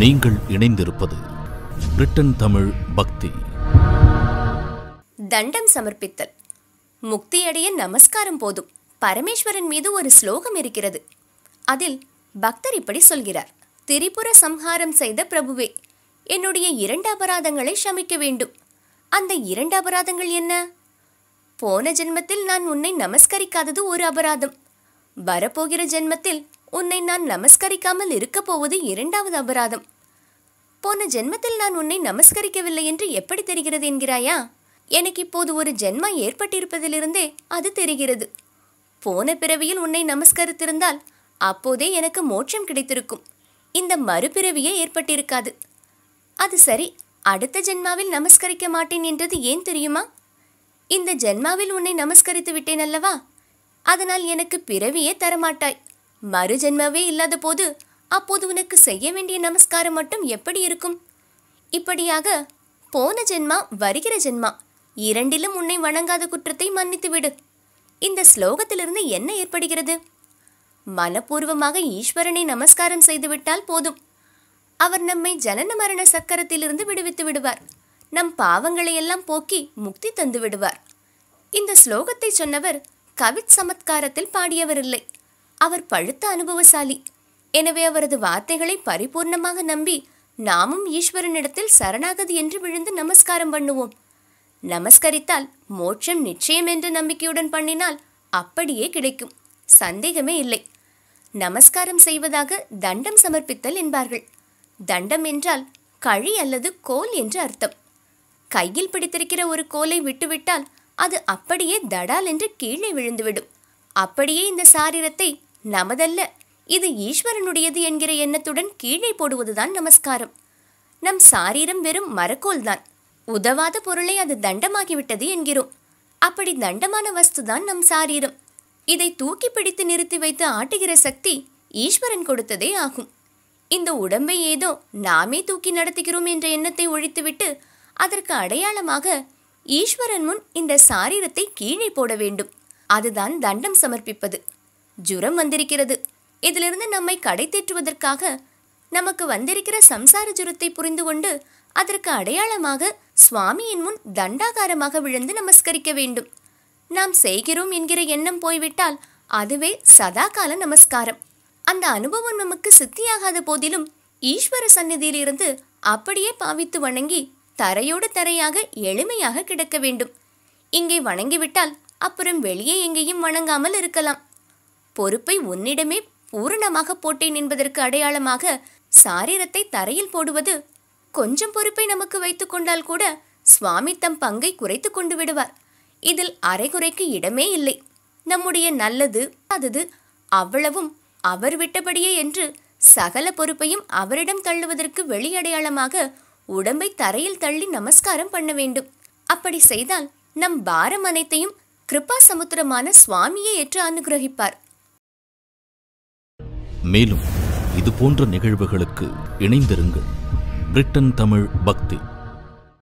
நீங்கள் இணைந்திருப்பது பிரிட்டன் தமிழ் பக்தி தண்டம் சமர்ப்பித்தல் முக்தியடைய நமஸ்காரம் போதும் பரமேஸ்வரன் மீது ஒரு ஸ்லோகம் இருக்கிறது அதில் பக்தர் இப்படி சொல்கிறார் திரிபுர சம்ஹாரம் செய்த பிரபுவே என்னுடைய இரண்டு அபராதங்களை சமிக்க வேண்டும் அந்த இரண்டு அபராதங்கள் என்ன போன ஜென்மத்தில் நான் உன்னை நமஸ்கரிக்காதது ஒரு அபராதம் வரப்போகிற ஜென்மத்தில் உன்னை நான் நமஸ்கரிக்காமல் இருக்கப் போவது இரண்டாவது அபராதம் போன ஜென்மத்தில் நான் உன்னை நமஸ்கரிக்கவில்லை என்று எப்படி தெரிகிறது என்கிறாயா எனக்கு இப்போது ஒரு ஜென்மம் ஏற்பட்டிருப்பதிலிருந்தே அது தெரிகிறது போன பிறவியில் உன்னை நமஸ்கரித்திருந்தால் அப்போதே எனக்கு மோட்சம் கிடைத்திருக்கும் இந்த மறுபிறவியே ஏற்பட்டிருக்காது அது சரி அடுத்த ஜென்மாவில் நமஸ்கரிக்க மாட்டேன் என்றது ஏன் தெரியுமா இந்த ஜென்மாவில் உன்னை நமஸ்கரித்து விட்டேன் அல்லவா அதனால் எனக்கு பிறவியே தரமாட்டாய் மறு ஜென்மாவே இல்லாத போது அப்போது உனக்கு செய்ய வேண்டிய நமஸ்காரம் மட்டும் எப்படி இருக்கும் இப்படியாக போன ஜென்மா வருகிற ஜென்மா இரண்டிலும் உன்னை வணங்காத குற்றத்தை மன்னித்துவிடு இந்த ஸ்லோகத்திலிருந்து என்ன ஏற்படுகிறது மனப்பூர்வமாக ஈஸ்வரனை நமஸ்காரம் செய்துவிட்டால் போதும் அவர் நம்மை ஜனன மரண சக்கரத்திலிருந்து விடுவித்து விடுவார் நம் பாவங்களை எல்லாம் போக்கி முக்தி தந்து விடுவார் இந்த ஸ்லோகத்தை சொன்னவர் கவித் சமத்காரத்தில் பாடியவர் இல்லை அவர் பழுத்த அனுபவசாலி எனவே அவரது வார்த்தைகளை பரிபூர்ணமாக நம்பி நாமும் ஈஸ்வரனிடத்தில் சரணாகதி என்று விழுந்து நமஸ்காரம் பண்ணுவோம் நமஸ்கரித்தால் மோட்சம் நிச்சயம் என்ற நம்பிக்கையுடன் பண்ணினால் அப்படியே கிடைக்கும் சந்தேகமே இல்லை நமஸ்காரம் செய்வதாக தண்டம் சமர்ப்பித்தல் என்பார்கள் தண்டம் என்றால் கழி அல்லது கோல் என்று அர்த்தம் கையில் பிடித்திருக்கிற ஒரு கோலை விட்டுவிட்டால் அது அப்படியே தடால் என்று கீழே விழுந்துவிடும் அப்படியே இந்த சாரீரத்தை நமதல்ல இது ஈஸ்வரனுடையது என்கிற எண்ணத்துடன் கீழே போடுவதுதான் நமஸ்காரம் நம் சாரீரம் வெறும் மரக்கோல்தான் தான் உதவாத பொருளை அது தண்டமாகிவிட்டது என்கிறோம் அப்படி தண்டமான வஸ்துதான் நம் சாரீரம் இதை தூக்கி பிடித்து நிறுத்தி வைத்து ஆட்டுகிற சக்தி ஈஸ்வரன் கொடுத்ததே ஆகும் இந்த உடம்பை ஏதோ நாமே தூக்கி நடத்துகிறோம் என்ற எண்ணத்தை ஒழித்துவிட்டு அதற்கு அடையாளமாக ஈஸ்வரன் முன் இந்த சாரீரத்தை கீழே போட வேண்டும் அதுதான் தண்டம் சமர்ப்பிப்பது ஜுரம் வந்திருக்கிறது இதிலிருந்து நம்மை கடை தேற்றுவதற்காக நமக்கு வந்திருக்கிற சம்சார ஜுரத்தை புரிந்து கொண்டு அதற்கு அடையாளமாக சுவாமியின் முன் தண்டாகாரமாக விழுந்து நமஸ்கரிக்க வேண்டும் நாம் செய்கிறோம் என்கிற எண்ணம் போய்விட்டால் அதுவே சதாகால நமஸ்காரம் அந்த அனுபவம் நமக்கு சித்தியாகாத போதிலும் ஈஸ்வர சந்நிதியிலிருந்து அப்படியே பாவித்து வணங்கி தரையோடு தரையாக எளிமையாக கிடக்க வேண்டும் இங்கே வணங்கிவிட்டால் அப்புறம் வெளியே எங்கேயும் வணங்காமல் இருக்கலாம் பொறுப்பை உன்னிடமே பூரணமாக போட்டேன் என்பதற்கு அடையாளமாக சாரீரத்தை தரையில் போடுவது கொஞ்சம் பொறுப்பை நமக்கு வைத்துக்கொண்டால் கூட சுவாமி தம் பங்கை குறைத்து கொண்டு விடுவார் இதில் அரைகுறைக்கு இடமே இல்லை நம்முடைய நல்லது அதது அவ்வளவும் அவர் விட்டபடியே என்று சகல பொறுப்பையும் அவரிடம் தள்ளுவதற்கு வெளியடையாளமாக உடம்பை தரையில் தள்ளி நமஸ்காரம் பண்ண வேண்டும் அப்படி செய்தால் நம் பாரம் அனைத்தையும் கிருபா சமுத்திரமான சுவாமியை ஏற்று அனுகிரகிப்பார் மேலும் இது போன்ற நிகழ்வுகளுக்கு இணைந்திருங்கள் பிரிட்டன் தமிழ் பக்தி